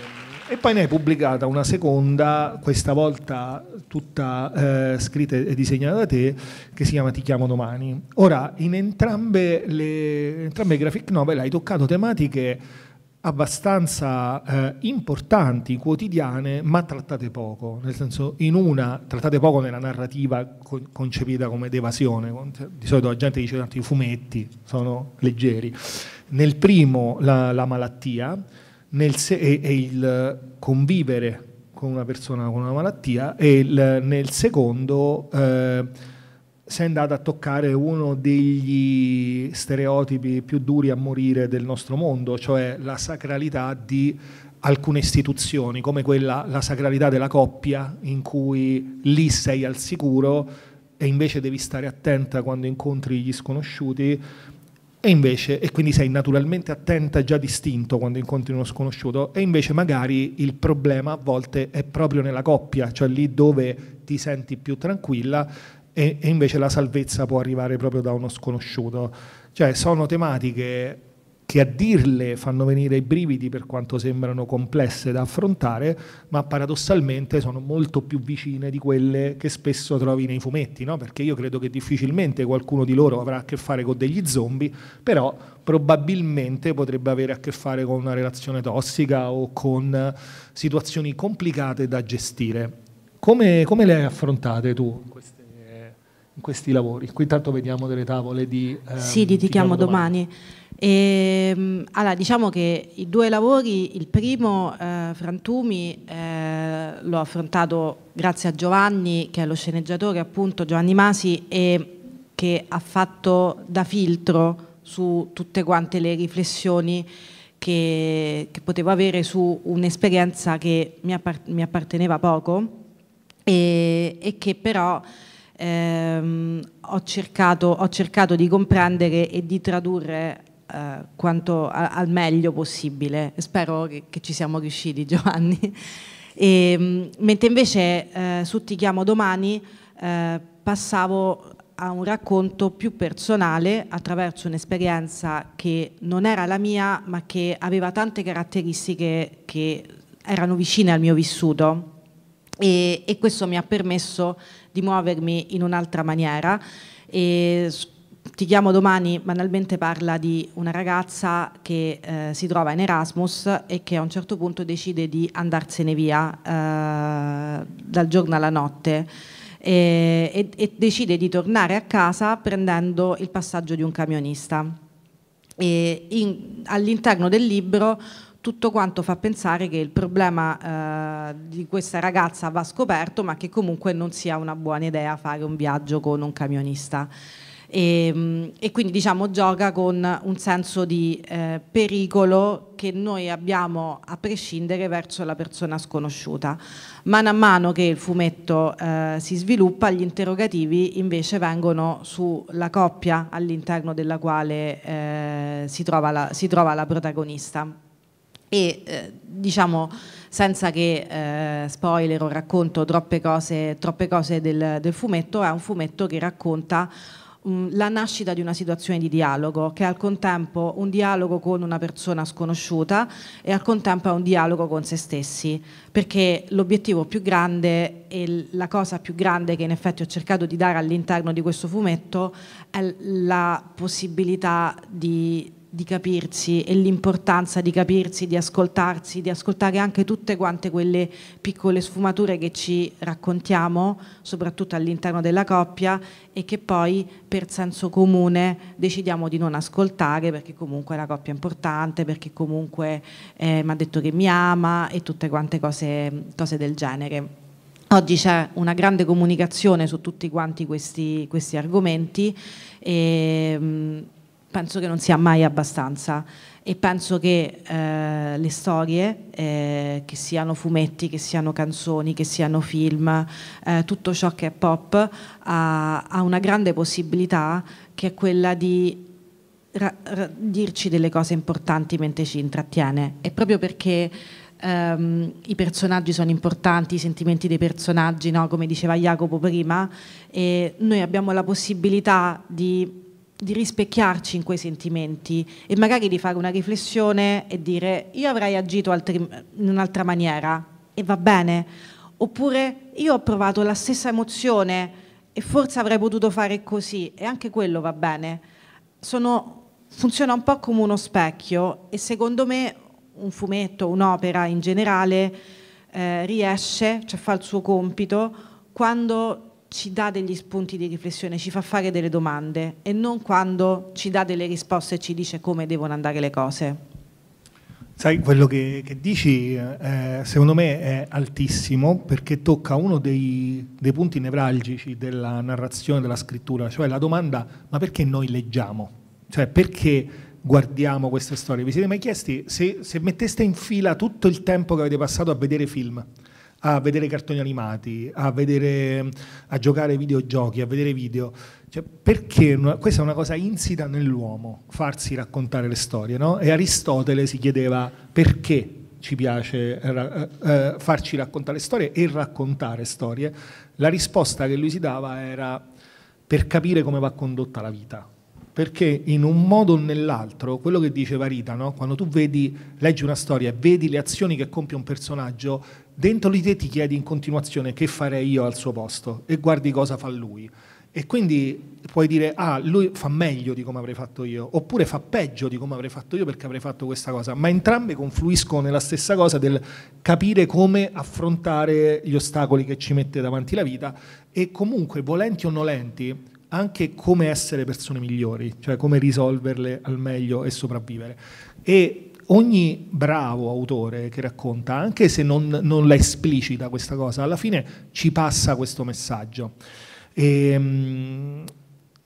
Speaker 1: E poi ne hai pubblicata una seconda, questa volta tutta eh, scritta e disegnata da te, che si chiama Ti chiamo domani. Ora, in entrambe le entrambe graphic novel hai toccato tematiche abbastanza eh, importanti, quotidiane, ma trattate poco, nel senso in una, trattate poco nella narrativa con, concepita come d'evasione, cioè, di solito la gente dice tanto i fumetti sono leggeri, nel primo la, la malattia, se- e, e, il convivere con una persona con una malattia e il, nel secondo eh, sei andata a toccare uno degli stereotipi più duri a morire del nostro mondo, cioè la sacralità di alcune istituzioni, come quella, la sacralità della coppia, in cui lì sei al sicuro e invece devi stare attenta quando incontri gli sconosciuti e invece, e quindi sei naturalmente attenta e già distinto quando incontri uno sconosciuto, e invece magari il problema a volte è proprio nella coppia, cioè lì dove ti senti più tranquilla e, e invece la salvezza può arrivare proprio da uno sconosciuto. Cioè sono tematiche che a dirle fanno venire i brividi per quanto sembrano complesse da affrontare, ma paradossalmente sono molto più vicine di quelle che spesso trovi nei fumetti, no? perché io credo che difficilmente qualcuno di loro avrà a che fare con degli zombie, però probabilmente potrebbe avere a che fare con una relazione tossica o con situazioni complicate da gestire. Come, come le affrontate tu in questi lavori? Qui intanto vediamo delle tavole di... Ehm, sì, litichiamo di domani.
Speaker 2: domani. E, ehm, allora, diciamo che i due lavori, il primo, eh, Frantumi, eh, l'ho affrontato grazie a Giovanni, che è lo sceneggiatore appunto, Giovanni Masi, e che ha fatto da filtro su tutte quante le riflessioni che, che potevo avere su un'esperienza che mi, appart mi, apparteneva poco e, e che però... Ehm, ho, cercato, ho, cercato, di comprendere e di tradurre eh, quanto a, al meglio possibile. Spero che, che ci siamo riusciti [laughs] Giovanni. E, ehm, mentre invece eh, su Ti chiamo domani eh, passavo a un racconto più personale attraverso un'esperienza che non era la mia ma che aveva tante caratteristiche che erano vicine al mio vissuto e, e questo mi ha permesso di muovermi in un'altra maniera e ti chiamo domani banalmente parla di una ragazza che eh, si trova in Erasmus e che a un certo punto decide di andarsene via eh, dal giorno alla notte e, e, e, decide di tornare a casa prendendo il passaggio di un camionista. all'interno del libro tutto quanto fa pensare che il problema eh, di questa ragazza va scoperto ma che comunque non sia una buona idea fare un viaggio con un camionista e, ehm, e quindi diciamo gioca con un senso di eh, pericolo che noi abbiamo a prescindere verso la persona sconosciuta. Man a mano che il fumetto eh, si sviluppa, gli interrogativi invece vengono sulla coppia all'interno della quale eh, si, trova la, si, trova la, protagonista. E eh, diciamo, senza che eh, spoiler o racconto troppe cose, troppe cose del, del fumetto, è un fumetto che racconta Mm, la nascita di una situazione di dialogo che è al contempo un dialogo con una persona sconosciuta e al contempo è un dialogo con se stessi, perché l'obiettivo più grande e la cosa più grande che in effetti ho cercato di dare all'interno di questo fumetto è la possibilità di di capirsi e l'importanza di capirsi, di ascoltarsi, di ascoltare anche tutte quante quelle piccole sfumature che ci raccontiamo, soprattutto all'interno della coppia, e che poi per senso comune decidiamo di non ascoltare perché comunque la coppia è importante, perché comunque eh, mi ha detto che mi ama e tutte quante cose, cose del genere. Oggi c'è una grande comunicazione su tutti quanti questi, questi argomenti. E, ehm, penso che non sia mai abbastanza e penso che eh, le storie, eh, che siano fumetti, che siano canzoni, che siano film, eh, tutto ciò che è pop, ha, ha, una grande possibilità che è quella di dirci delle cose importanti mentre ci intrattiene. E proprio perché Um, i personaggi sono importanti, i sentimenti dei personaggi, no? come diceva Jacopo prima, e noi abbiamo la possibilità di di rispecchiarci in quei sentimenti e magari di fare una riflessione e dire io avrei agito altri, in un'altra maniera e va bene, oppure io ho provato la stessa emozione e forse avrei potuto fare così e anche quello va bene. Sono, funziona un po' come uno specchio e secondo me un fumetto, un'opera in generale eh, riesce, cioè fa il suo compito quando ci dà degli spunti di riflessione, ci fa fare delle domande e non quando ci dà delle risposte e ci dice come devono andare le cose.
Speaker 1: Sai, quello che, che dici eh, secondo me è altissimo perché tocca uno dei, dei punti nevralgici della narrazione, della scrittura, cioè la domanda ma perché noi leggiamo? Cioè perché guardiamo queste storie. Vi siete mai chiesti se, se, metteste in fila tutto il tempo che avete passato a vedere film, a vedere cartoni animati, a, vedere, a giocare ai videogiochi, a vedere video. Cioè, perché questa è una cosa insita nell'uomo, farsi raccontare le storie, no? E Aristotele si chiedeva perché ci piace eh, eh, farci raccontare storie e raccontare storie, la risposta che lui si dava era per capire come va condotta la vita. Perché in un modo o nell'altro, quello che diceva Rita, no? quando tu vedi, leggi una storia e vedi le azioni che compie un personaggio, dentro di te ti chiedi in continuazione che farei io al suo posto e guardi cosa fa lui. E quindi puoi dire, ah, lui fa meglio di come avrei fatto io, oppure fa peggio di come avrei fatto io perché avrei fatto questa cosa, ma entrambe confluiscono nella stessa cosa del capire come affrontare gli ostacoli che ci mette davanti la vita e comunque, volenti o nolenti, anche come essere persone migliori, cioè come risolverle al meglio e sopravvivere. E ogni bravo autore che racconta, anche se non, non la esplicita questa cosa, alla fine ci passa questo messaggio. E, ehm,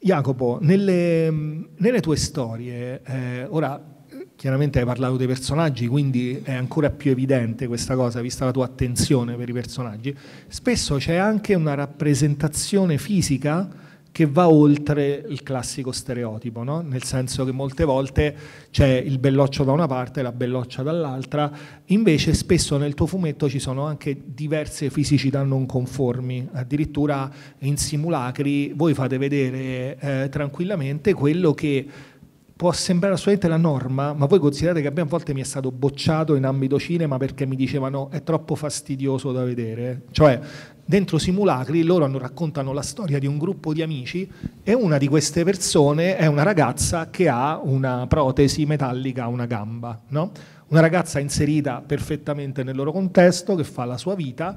Speaker 1: Jacopo, nelle, nelle, tue storie, eh, ora chiaramente hai parlato dei personaggi, quindi è ancora più evidente questa cosa, vista la tua attenzione per i personaggi, spesso c'è anche una rappresentazione fisica che va oltre il classico stereotipo, no? nel senso che molte volte c'è il belloccio da una parte e la belloccia dall'altra, invece spesso nel tuo fumetto ci sono anche diverse fisicità non conformi, addirittura in simulacri voi fate vedere eh, tranquillamente quello che può sembrare assolutamente la norma, ma voi considerate che a me a volte mi è stato bocciato in ambito cinema perché mi dicevano è troppo fastidioso da vedere. Cioè, dentro simulacri loro raccontano la storia di un gruppo di amici e una di queste persone è una ragazza che ha una protesi metallica a una gamba, no? Una ragazza inserita perfettamente nel loro contesto, che fa la sua vita,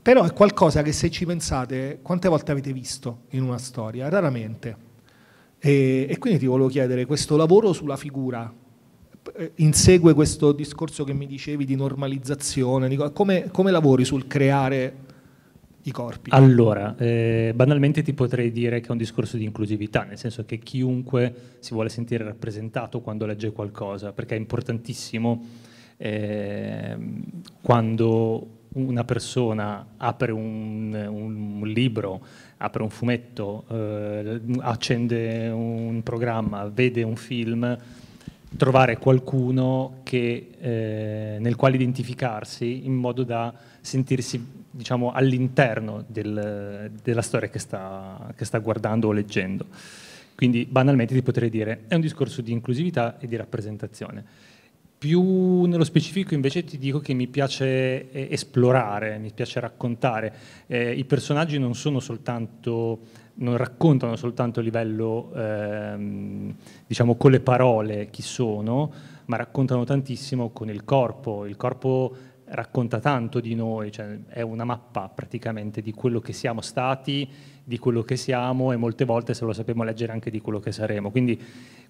Speaker 1: però è qualcosa che se ci pensate, quante volte avete visto in una storia? Raramente. E, e quindi ti volevo chiedere, questo lavoro sulla figura eh, insegue questo discorso che mi dicevi di normalizzazione, come, come
Speaker 3: lavori sul creare i corpi? Allora, eh, banalmente ti potrei dire che è un discorso di inclusività, nel senso che chiunque si vuole sentire rappresentato quando legge qualcosa, perché è importantissimo eh, quando una persona apre un, un libro apre un fumetto, eh, accende un programma, vede un film, trovare qualcuno che, eh, nel quale identificarsi in modo da sentirsi diciamo, all'interno del, della storia che sta, che sta guardando o leggendo. Quindi banalmente ti potrei dire è un discorso di inclusività e di rappresentazione. Più nello specifico invece ti dico che mi piace eh, esplorare, mi piace raccontare. Eh, I personaggi non sono soltanto non raccontano soltanto a livello, ehm, diciamo, con le parole chi sono, ma raccontano tantissimo con il corpo. Il corpo racconta tanto di noi, cioè è una mappa praticamente di quello che siamo stati, di quello che siamo e molte volte se lo sappiamo leggere anche di quello che saremo. Quindi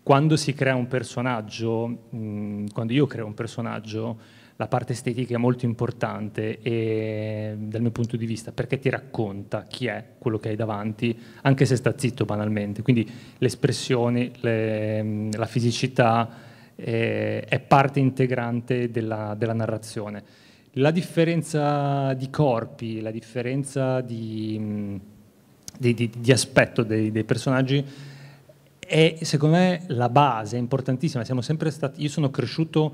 Speaker 3: quando si crea un personaggio, mh, quando io creo un personaggio, la parte estetica è molto importante e, dal mio punto di vista perché ti racconta chi è quello che hai davanti, anche se sta zitto banalmente. Quindi le espressioni, le, la fisicità eh, è parte integrante della, della narrazione. La differenza di corpi, la differenza di, mm, di, di, di aspetto dei, dei personaggi è secondo me la base, è importantissima. Siamo sempre stati, io sono cresciuto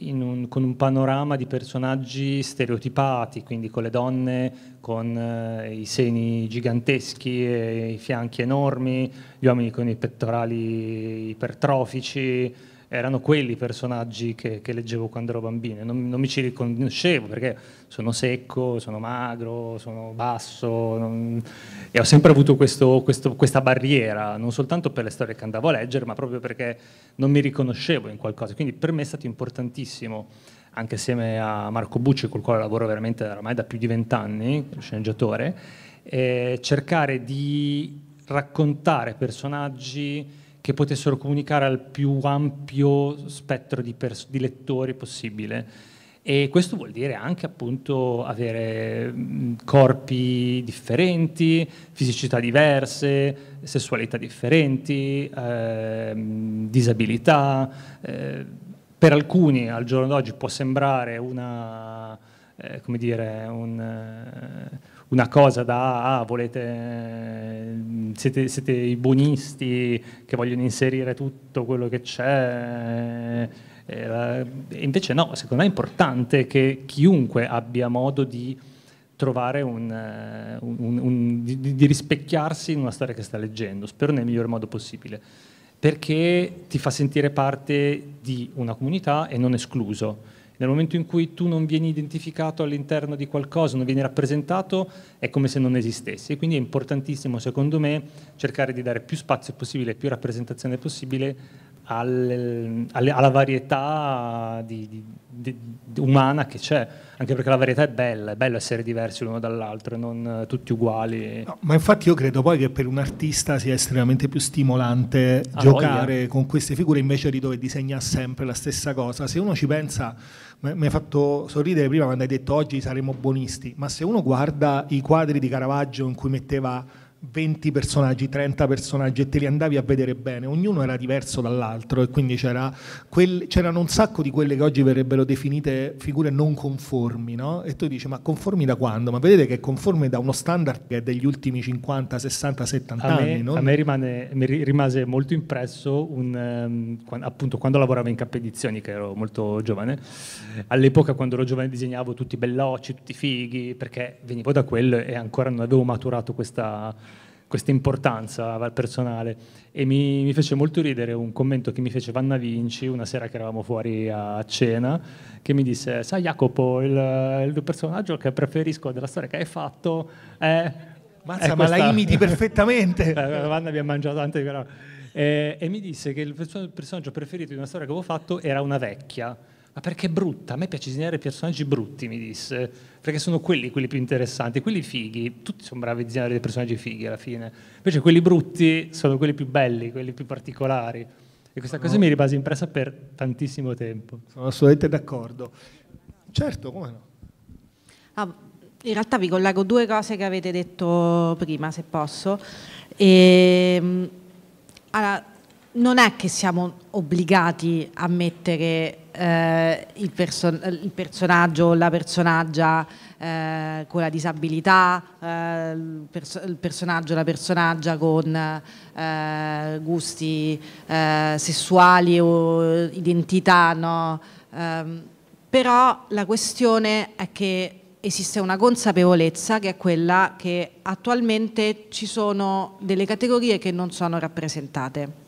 Speaker 3: un, con un panorama di personaggi stereotipati, quindi con le donne, con eh, i seni giganteschi, e i fianchi enormi, gli uomini con i pettorali ipertrofici, erano quelli i personaggi che, che, leggevo quando ero bambino, non, non mi ci riconoscevo perché sono secco, sono magro, sono basso non... e ho sempre avuto questo, questo, questa barriera, non soltanto per le storie che andavo a leggere, ma proprio perché non mi riconoscevo in qualcosa, quindi per me è stato importantissimo anche assieme a Marco Bucci, col quale lavoro veramente ormai da più di vent'anni, sceneggiatore, eh, cercare di raccontare personaggi che potessero comunicare al più ampio spettro di, di lettori possibile. E questo vuol dire anche appunto avere corpi differenti, fisicità diverse, sessualità differenti, ehm, disabilità. Eh, per alcuni al giorno d'oggi può sembrare una, eh, come dire, un... Eh, una cosa da ah, volete, mm, siete, siete, i buonisti che vogliono inserire tutto quello che c'è. Eh, eh invece no, secondo me è importante che chiunque abbia modo di trovare un, eh, un, un di, di, rispecchiarsi in una storia che sta leggendo, spero nel miglior modo possibile, perché ti fa sentire parte di una comunità e non escluso nel momento in cui tu non vieni identificato all'interno di qualcosa, non vieni rappresentato, è come se non esistessi. Quindi è importantissimo, secondo me, cercare di dare più spazio possibile, più rappresentazione possibile al, alla varietà di, di, di, umana che c'è, anche perché la varietà è bella, è bello essere diversi l'uno dall'altro e non tutti uguali. No,
Speaker 1: ma infatti io credo poi che per un artista sia estremamente più stimolante ah, giocare voglia. con queste figure invece di dove disegna sempre la stessa cosa. Se uno ci pensa mi hai fatto sorridere prima quando hai detto oggi saremo buonisti, ma se uno guarda i quadri di Caravaggio in cui metteva 20 personaggi, 30 personaggi e te li andavi a vedere bene, ognuno era diverso dall'altro e quindi c'era quel, c'erano un sacco di quelle che oggi verrebbero definite figure non conformi, no? E tu dici ma conformi da quando? Ma vedete che è conforme da uno standard che è degli ultimi 50, 60, 70 a anni. Me, non... A me
Speaker 3: rimane, mi rimase molto impresso un, um, appunto quando lavoravo in cappe edizioni, che ero molto giovane, all'epoca quando ero giovane disegnavo tutti belloci, tutti fighi, perché venivo da quello e ancora non avevo maturato questa questa importanza al personale e mi, mi, fece molto ridere un commento che mi fece Vanna Vinci una sera che eravamo fuori a cena che mi disse sai Jacopo il, il personaggio che preferisco della storia che hai fatto è Mazza, ma la imiti perfettamente [laughs] eh, Vanna mi ha mangiato tante però e, e mi disse che il personaggio preferito di una storia che avevo fatto era una vecchia ma perché è brutta, a me piace disegnare personaggi brutti, mi disse, perché sono quelli, quelli più interessanti, quelli fighi, tutti sono bravi a disegnare dei personaggi fighi alla fine, invece quelli brutti sono quelli più belli, quelli più particolari. E questa cosa no. mi rimase impressa per tantissimo tempo. Sono assolutamente d'accordo.
Speaker 2: Certo, come no? Ah, in realtà vi collego due cose che avete detto prima, se posso. E, ehm, allora, non è che siamo obbligati a mettere eh, il, perso il, personaggio, la personaggia eh, con la disabilità, eh, il, perso il, personaggio, la personaggia con eh, gusti eh, sessuali o identità, no? Ehm, però la questione è che esiste una consapevolezza che è quella che attualmente ci sono delle categorie che non sono rappresentate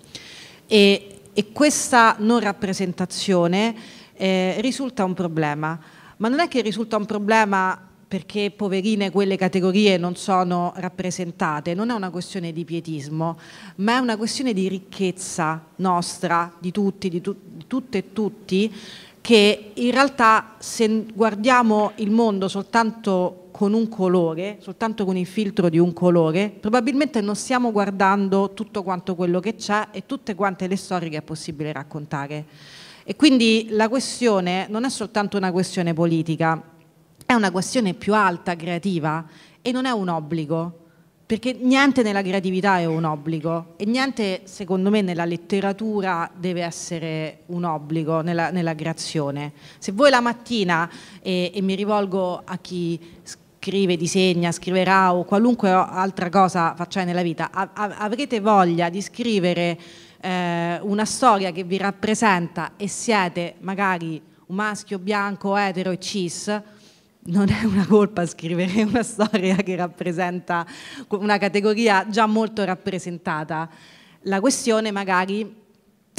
Speaker 2: e e questa non rappresentazione eh, risulta un problema. Ma non è che risulta un problema perché poverine quelle categorie non sono rappresentate, non è una questione di pietismo, ma è una questione di ricchezza nostra, di tutti, di, tu, di tutte e tutti, che in realtà se guardiamo il mondo soltanto con un colore, soltanto con il filtro di un colore, probabilmente non stiamo guardando tutto quanto quello che c'è e tutte quante le storie che è possibile raccontare. E quindi la questione non è soltanto una questione politica, è una questione più alta, creativa, e non è un obbligo, perché niente nella creatività è un obbligo e niente, secondo me, nella letteratura deve essere un obbligo nella, nella creazione. Se voi la mattina, e, e mi rivolgo a chi scrive, scrive, disegna, scriverà o qualunque altra cosa faccia nella vita, avrete voglia di scrivere eh, una storia che vi rappresenta e siete magari un maschio bianco, etero e cis, non è una colpa scrivere [laughs] una storia che rappresenta una categoria già molto rappresentata. La questione magari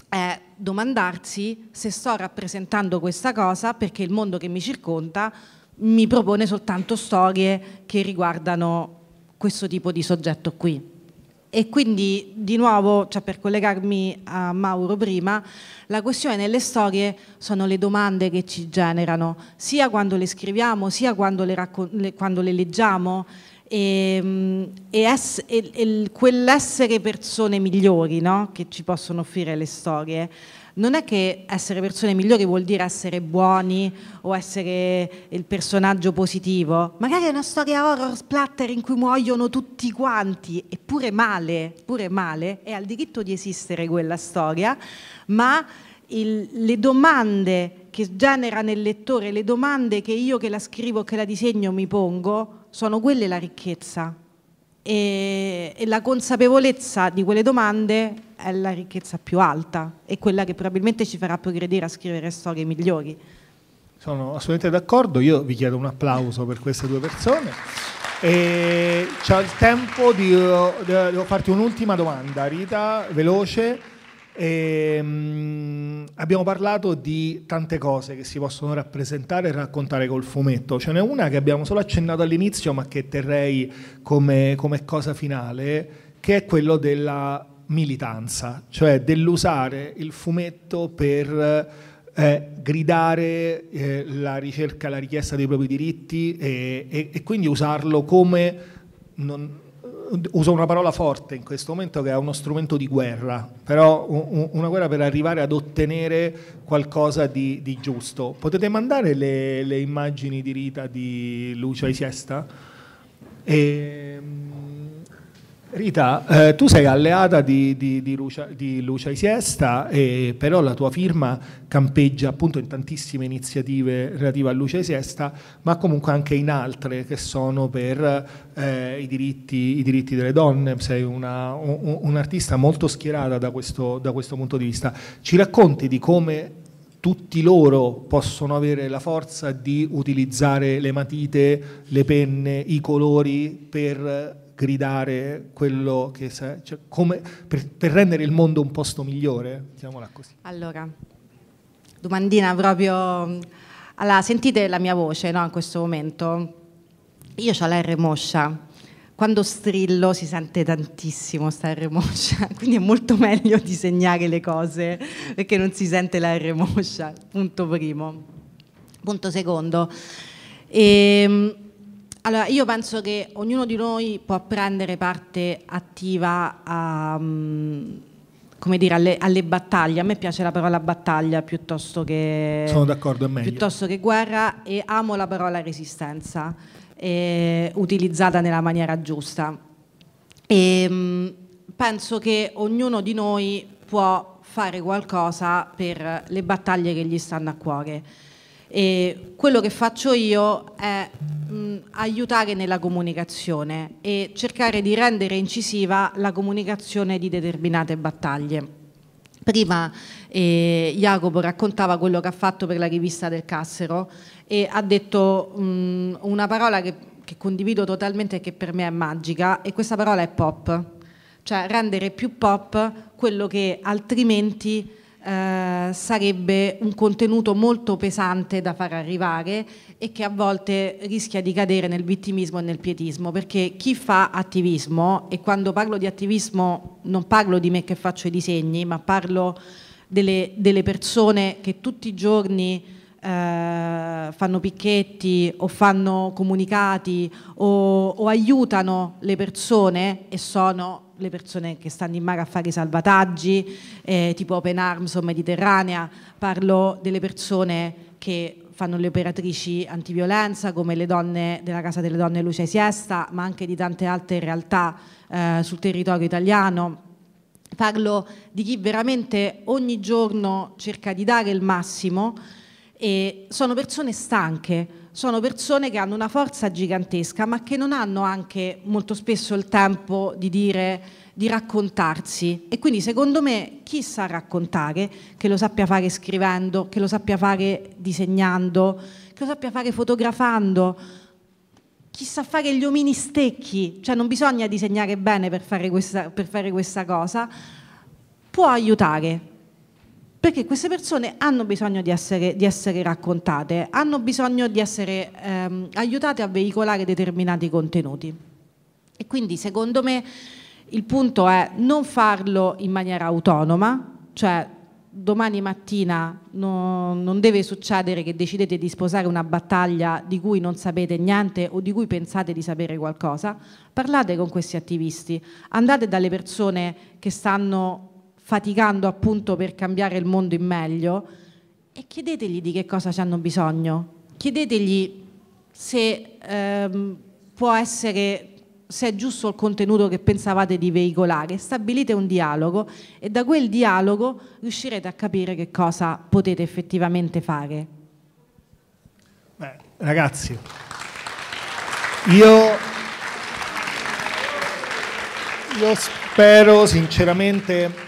Speaker 2: è domandarsi se sto rappresentando questa cosa perché il mondo che mi circonda mi propone soltanto storie che riguardano questo tipo di soggetto qui. E quindi di nuovo, cioè per collegarmi a Mauro prima, la questione delle storie sono le domande che ci generano, sia quando le scriviamo, sia quando le, le, quando le leggiamo, ehm, e, e, e, e quell'essere persone migliori no? che ci possono offrire le storie non è che essere persone migliori vuol dire essere buoni o essere il personaggio positivo, magari è una storia horror splatter in cui muoiono tutti quanti, eppure male, pure male, e ha il diritto di esistere quella storia, ma il, le domande che genera nel lettore, le domande che io che la scrivo, che la disegno mi pongo, sono quelle la ricchezza e, e la consapevolezza di quelle domande è la ricchezza più alta, e quella che probabilmente ci farà progredire a scrivere storie migliori.
Speaker 1: Sono assolutamente d'accordo, io vi chiedo un applauso per queste due persone. E c'è il tempo di, eh, eh, devo farti un'ultima domanda, Rita, veloce. E, um, abbiamo parlato di tante cose che si possono rappresentare e raccontare col fumetto. Ce n'è una che abbiamo solo accennato all'inizio, ma che terrei come, come cosa finale, che è quello della militanza, cioè dell'usare il fumetto per eh, gridare eh, la ricerca, la richiesta dei propri diritti e, e, e quindi usarlo come non, uso una parola forte in questo momento che è uno strumento di guerra, però una guerra per arrivare ad ottenere qualcosa di, di giusto. Potete mandare le, le, immagini di Rita di Lucia Isiesta? E, Rita, eh, tu sei alleata di, di, di, Lucia, di Lucia Isiesta, eh, però la tua firma campeggia appunto in tantissime iniziative relative a Lucia Isiesta, ma comunque anche in altre che sono per eh, i, diritti, i, diritti, delle donne. Sei un'artista un, un molto schierata da questo, da questo punto di vista. Ci racconti di come tutti loro possono avere la forza di utilizzare le matite, le penne, i colori per gridare quello che... sa, Cioè, come, per, per, rendere il mondo un posto migliore, diciamola così.
Speaker 2: Allora, domandina proprio... Allora, sentite la mia voce no, in questo momento? Io ho la R moscia. Quando strillo si sente tantissimo sta R moscia, [laughs] quindi è molto meglio disegnare le cose perché non si sente la R moscia, punto primo. Punto secondo. E, ehm, allora, io penso che ognuno di noi può prendere parte attiva a, mm, dire, alle, alle, battaglie. A me piace la parola battaglia piuttosto che, piuttosto che guerra e amo la parola resistenza eh, utilizzata nella maniera giusta. E, mm, penso che ognuno di noi può fare qualcosa per le battaglie che gli stanno a cuore. E quello che faccio io è mh, mm, aiutare nella comunicazione e cercare di rendere incisiva la comunicazione di determinate battaglie. Prima eh, Jacopo raccontava quello che ha fatto per la rivista del Cassero e ha detto mh, mm, una parola che, che condivido totalmente e che per me è magica e questa parola è pop, cioè rendere più pop quello che altrimenti eh, sarebbe un contenuto molto pesante da far arrivare e che a volte rischia di cadere nel vittimismo e nel pietismo, perché chi fa attivismo, e quando parlo di attivismo non parlo di me che faccio i disegni, ma parlo delle, delle persone che tutti i giorni eh, fanno picchetti o fanno comunicati o, o, aiutano le persone e sono le persone che stanno in mare a fare i salvataggi, eh, tipo Open Arms o Mediterranea, parlo delle persone che fanno le operatrici antiviolenza come le donne della Casa delle Donne Lucia e Siesta, ma anche di tante altre realtà eh, sul territorio italiano. Parlo di chi veramente ogni giorno cerca di dare il massimo e sono persone stanche, sono persone che hanno una forza gigantesca ma che non hanno anche molto spesso il tempo di dire di raccontarsi e quindi secondo me chi sa raccontare, che lo sappia fare scrivendo, che lo sappia fare disegnando, che lo sappia fare fotografando, chi sa fare gli omini stecchi, cioè non bisogna disegnare bene per fare questa, per fare questa cosa, può aiutare perché queste persone hanno bisogno di essere, di essere raccontate, hanno bisogno di essere ehm, aiutate a veicolare determinati contenuti. E quindi secondo me il punto è non farlo in maniera autonoma, cioè domani mattina no, non deve succedere che decidete di sposare una battaglia di cui non sapete niente o di cui pensate di sapere qualcosa, parlate con questi attivisti, andate dalle persone che stanno faticando appunto per cambiare il mondo in meglio e chiedetegli di che cosa ci hanno bisogno, chiedetegli se ehm, può essere se è giusto il contenuto che pensavate di veicolare, stabilite un dialogo e da quel dialogo riuscirete a capire che cosa potete effettivamente fare. Beh, ragazzi, io, io spero
Speaker 1: sinceramente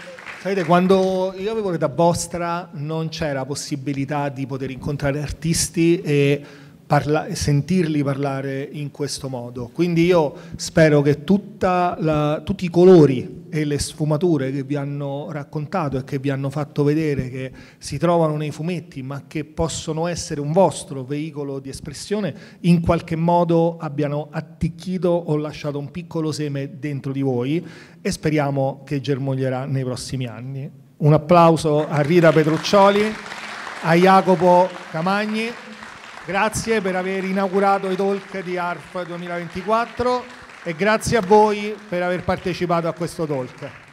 Speaker 1: Sapete, quando io avevo l'età vostra non c'era possibilità di poter incontrare artisti e parla sentirli parlare in questo modo. Quindi io spero che la, tutti i colori e le sfumature che vi hanno raccontato e che vi hanno fatto vedere che si trovano nei fumetti ma che possono essere un vostro veicolo di espressione in qualche modo abbiano atticchito o lasciato un piccolo seme dentro di voi e speriamo che germoglierà nei prossimi anni. Un applauso a Rita Petruccioli, a Jacopo Camagni. Grazie per aver inaugurato i talk di ARF 2024 e grazie a voi per aver partecipato a questo talk.